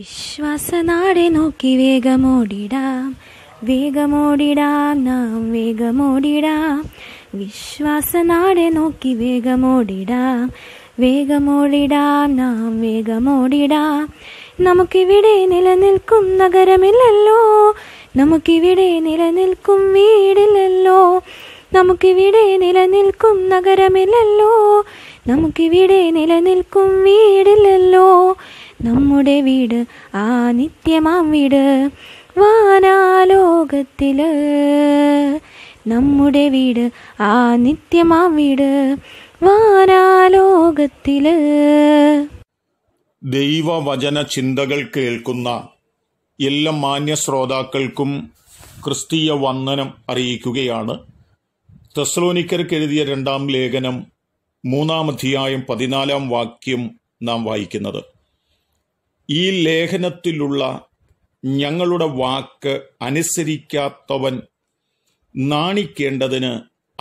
വിശ്വാസനാടെ നോക്കി വേഗമോടിടാം വേഗമോടിടാം നാം വേഗമോടിടാം വിശ്വാസനാടെ നോക്കി വേഗമോടിടാം വേഗമോടിടാം നാം വേഗമോടിടാം നമുക്കിവിടെ നിലനിൽക്കും നഗരമില്ലല്ലോ നമുക്കിവിടെ നിലനിൽക്കും വീടില്ലല്ലോ നമുക്കിവിടെ നിലനിൽക്കും നഗരമില്ലല്ലോ നമുക്കിവിടെ നിലനിൽക്കും വീടില്ലല്ലോ നമ്മുടെ വീട് ആ നിത്യമാം വീട് വാനാലോകത്തില് നമ്മുടെ വീട് ആ നിത്യമാം വീട് വാനാലോകത്തില് ദൈവവചന ചിന്തകൾ കേൾക്കുന്ന എല്ലാ മാന്യ ശ്രോതാക്കൾക്കും ക്രിസ്തീയ വന്ദനം അറിയിക്കുകയാണ് തെസ്ലോനിക്കർക്ക് എഴുതിയ രണ്ടാം ലേഖനം മൂന്നാം അധ്യായം പതിനാലാം വാക്യം നാം വായിക്കുന്നത് ഈ ലേഖനത്തിലുള്ള ഞങ്ങളുടെ വാക്ക് അനുസരിക്കാത്തവൻ നാണിക്കേണ്ടതിന്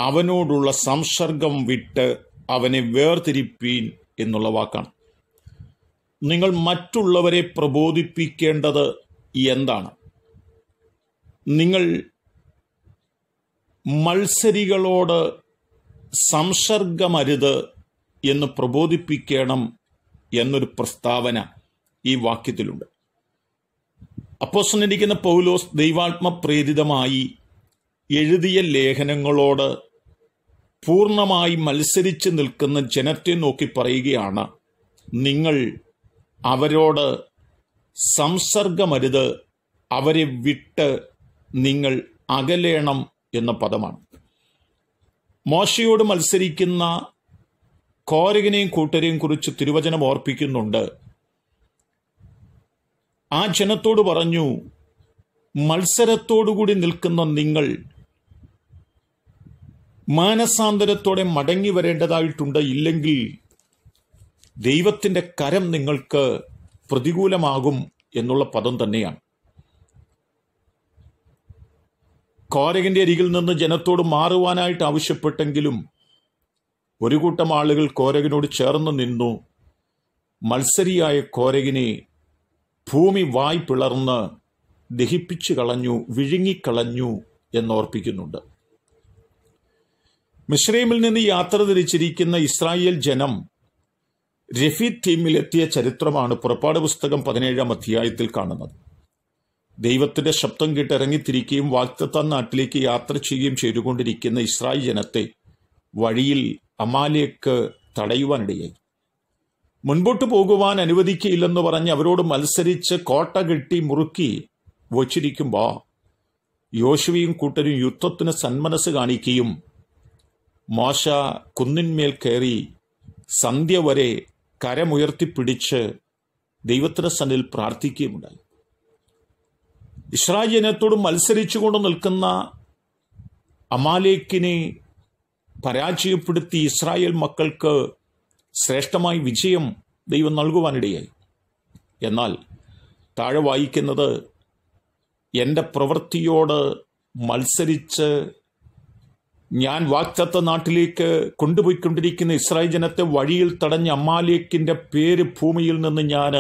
അവനോടുള്ള സംസർഗം വിട്ട് അവനെ വേർതിരിപ്പീൻ എന്നുള്ള വാക്കാണ് നിങ്ങൾ മറ്റുള്ളവരെ പ്രബോധിപ്പിക്കേണ്ടത് എന്താണ് നിങ്ങൾ മത്സരികളോട് സംസർഗമരുത് എന്ന് പ്രബോധിപ്പിക്കണം എന്നൊരു പ്രസ്താവന ഈ വാക്യത്തിലുണ്ട് അപ്പോസ്റ്റനിരിക്കുന്ന പൗലോസ് ദൈവാത്മ പ്രേരിതമായി എഴുതിയ ലേഖനങ്ങളോട് പൂർണ്ണമായി മത്സരിച്ച് നിൽക്കുന്ന ജനത്തെ നോക്കി പറയുകയാണ് നിങ്ങൾ അവരോട് സംസർഗമരുത് അവരെ വിട്ട് നിങ്ങൾ അകലേണം എന്ന പദമാണ് മോശയോട് മത്സരിക്കുന്ന കോരകനെയും കൂട്ടരെയും കുറിച്ച് തിരുവചനം ഓർപ്പിക്കുന്നുണ്ട് ആ ജനത്തോട് പറഞ്ഞു മത്സരത്തോടുകൂടി നിൽക്കുന്ന നിങ്ങൾ മാനസാന്തരത്തോടെ മടങ്ങി വരേണ്ടതായിട്ടുണ്ട് ഇല്ലെങ്കിൽ ദൈവത്തിൻ്റെ കരം നിങ്ങൾക്ക് പ്രതികൂലമാകും എന്നുള്ള പദം തന്നെയാണ് കോരകന്റെ അരികിൽ നിന്ന് ജനത്തോട് മാറുവാനായിട്ട് ആവശ്യപ്പെട്ടെങ്കിലും ഒരു കൂട്ടം ആളുകൾ കോരകനോട് ചേർന്ന് നിന്നു മത്സരിയായ കോരകിനെ ഭൂമി വായ് പിളർന്ന് ദഹിപ്പിച്ചു കളഞ്ഞു വിഴുങ്ങിക്കളഞ്ഞു എന്നോർപ്പിക്കുന്നുണ്ട് മിശ്രൈമിൽ നിന്ന് യാത്ര തിരിച്ചിരിക്കുന്ന ഇസ്രായേൽ ജനം രഫി ടീമിലെത്തിയ ചരിത്രമാണ് പുറപ്പാട് പുസ്തകം പതിനേഴാം അധ്യായത്തിൽ കാണുന്നത് ദൈവത്തിന്റെ ശബ്ദം കേട്ട് വാക്തത്ത നാട്ടിലേക്ക് യാത്ര ചെയ്യുകയും ചെയ്തുകൊണ്ടിരിക്കുന്ന ഇസ്രായേൽ ജനത്തെ വഴിയിൽ അമാലേക്ക് തടയുവാനിടയായി മുൻപോട്ട് പോകുവാൻ അനുവദിക്കില്ലെന്ന് പറഞ്ഞ് അവരോട് മത്സരിച്ച് കോട്ട കെട്ടി മുറുക്കി വച്ചിരിക്കുമ്പോ യോശുവയും കൂട്ടരും യുദ്ധത്തിന് സന്മനസ് കാണിക്കുകയും മോശ കുന്നിന്മേൽ കയറി സന്ധ്യ വരെ കരമുയർത്തിപ്പിടിച്ച് ദൈവത്തിന്റെ സന്നിൽ പ്രാർത്ഥിക്കുകയുമുണ്ടായി ഇസ്രായേലിനത്തോട് മത്സരിച്ചുകൊണ്ട് നിൽക്കുന്ന അമാലേക്കിനെ പരാജയപ്പെടുത്തി ഇസ്രായേൽ മക്കൾക്ക് ശ്രേഷ്ഠമായ വിജയം ദൈവം നൽകുവാനിടയായി എന്നാൽ താഴെ വായിക്കുന്നത് എൻ്റെ പ്രവൃത്തിയോട് മത്സരിച്ച് ഞാൻ വാക്തത്വ നാട്ടിലേക്ക് കൊണ്ടുപോയിക്കൊണ്ടിരിക്കുന്ന ഇസ്രായേൽ ജനത്തെ വഴിയിൽ തടഞ്ഞ അമ്മാലേക്കിൻ്റെ പേര് ഭൂമിയിൽ നിന്ന് ഞാൻ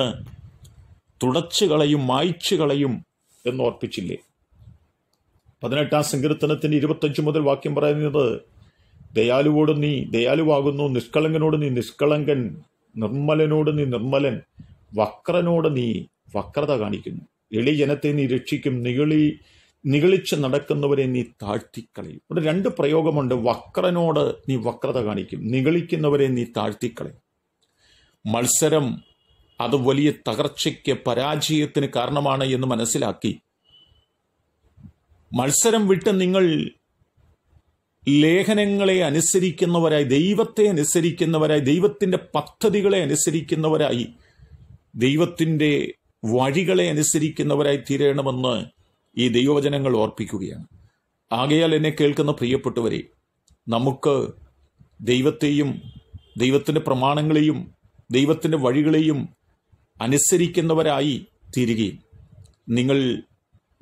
തുടച്ചു കളയും മായ്ച്ചു കളയും എന്നോർപ്പിച്ചില്ലേ പതിനെട്ടാം സങ്കീർത്തനത്തിന് ഇരുപത്തഞ്ച് മുതൽ വാക്യം പറയുന്നത് ദയാലുവോട് നീ ദയാലുവാകുന്നു നിഷ്കളങ്കനോട് നീ നിഷ്കളങ്കൻ നിർമ്മലനോട് നീ നിർമ്മലൻ വക്രനോട് നീ വക്രത കാണിക്കുന്നു എളി ജനത്തെ നീ രക്ഷിക്കും നികളി നികളിച്ച് നടക്കുന്നവരെ നീ താഴ്ത്തിക്കളയും ഇവിടെ രണ്ട് പ്രയോഗമുണ്ട് വക്രനോട് നീ വക്രത കാണിക്കും നികളിക്കുന്നവരെ നീ താഴ്ത്തിക്കളയും മത്സരം അത് വലിയ തകർച്ചയ്ക്ക് പരാജയത്തിന് കാരണമാണ് എന്ന് മനസ്സിലാക്കി മത്സരം വിട്ട് നിങ്ങൾ ലേഖനങ്ങളെ അനുസരിക്കുന്നവരായി ദൈവത്തെ അനുസരിക്കുന്നവരായി ദൈവത്തിൻ്റെ പദ്ധതികളെ അനുസരിക്കുന്നവരായി ദൈവത്തിൻ്റെ വഴികളെ അനുസരിക്കുന്നവരായി തീരണമെന്ന് ഈ ദൈവവചനങ്ങൾ ഓർപ്പിക്കുകയാണ് ആകയാൽ എന്നെ കേൾക്കുന്ന പ്രിയപ്പെട്ടവരെ നമുക്ക് ദൈവത്തെയും ദൈവത്തിൻ്റെ പ്രമാണങ്ങളെയും ദൈവത്തിൻ്റെ വഴികളെയും അനുസരിക്കുന്നവരായി തീരുകയും നിങ്ങൾ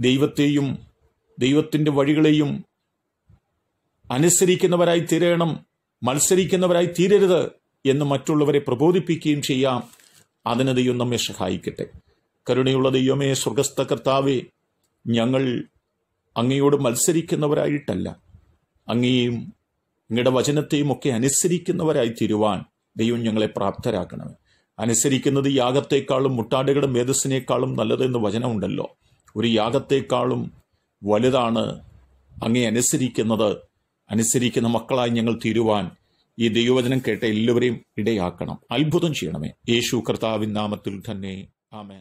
ദൈവത്തെയും ദൈവത്തിൻ്റെ വഴികളെയും അനുസരിക്കുന്നവരായി തീരണം മത്സരിക്കുന്നവരായി തീരരുത് എന്ന് മറ്റുള്ളവരെ പ്രബോധിപ്പിക്കുകയും ചെയ്യാം അതിന് ദൈവം നമ്മെ സഹായിക്കട്ടെ കരുണയുള്ള ദൈവമേ സ്വർഗസ്ഥ കർത്താവേ ഞങ്ങൾ അങ്ങയോട് മത്സരിക്കുന്നവരായിട്ടല്ല അങ്ങയെയും നിങ്ങളുടെ വചനത്തെയും ഒക്കെ അനുസരിക്കുന്നവരായി തീരുവാൻ ദൈവം ഞങ്ങളെ പ്രാപ്തരാക്കണമേ അനുസരിക്കുന്നത് യാഗത്തെക്കാളും മുട്ടാടുകളുടെ മേധസ്സിനേക്കാളും നല്ലതെന്ന് വചനമുണ്ടല്ലോ ഒരു യാഗത്തെക്കാളും വലുതാണ് അങ്ങേ അനുസരിക്കുന്നത് അനുസരിക്കുന്ന മക്കളായി ഞങ്ങൾ തീരുവാൻ ഈ ദൈവവചനം കേട്ട എല്ലാവരെയും ഇടയാക്കണം അത്ഭുതം ചെയ്യണമേ യേശു കർത്താവിൻ നാമത്തിൽ തന്നെ ആമേ